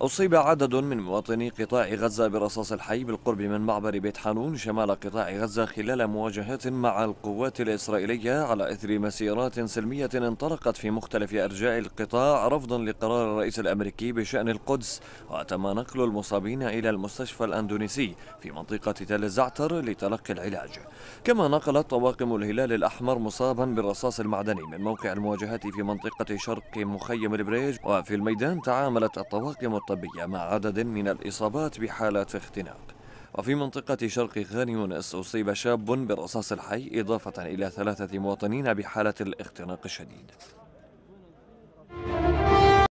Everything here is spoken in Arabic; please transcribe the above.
أصيب عدد من مواطني قطاع غزة برصاص الحي بالقرب من معبر بيت حانون شمال قطاع غزة خلال مواجهات مع القوات الإسرائيلية على إثر مسيرات سلمية انطلقت في مختلف أرجاء القطاع رفضا لقرار الرئيس الأمريكي بشأن القدس وتم نقل المصابين إلى المستشفى الأندونيسي في منطقة تل زعتر لتلقي العلاج كما نقلت طواقم الهلال الأحمر مصابا بالرصاص المعدني من موقع المواجهات في منطقة شرق مخيم البريج وفي الميدان تعاملت الطواقم الطبية مع عدد من الإصابات بحالات اختناق وفي منطقة شرق خان يونس أصيب شاب بالرصاص الحي إضافة إلى ثلاثة مواطنين بحالة الاختناق الشديد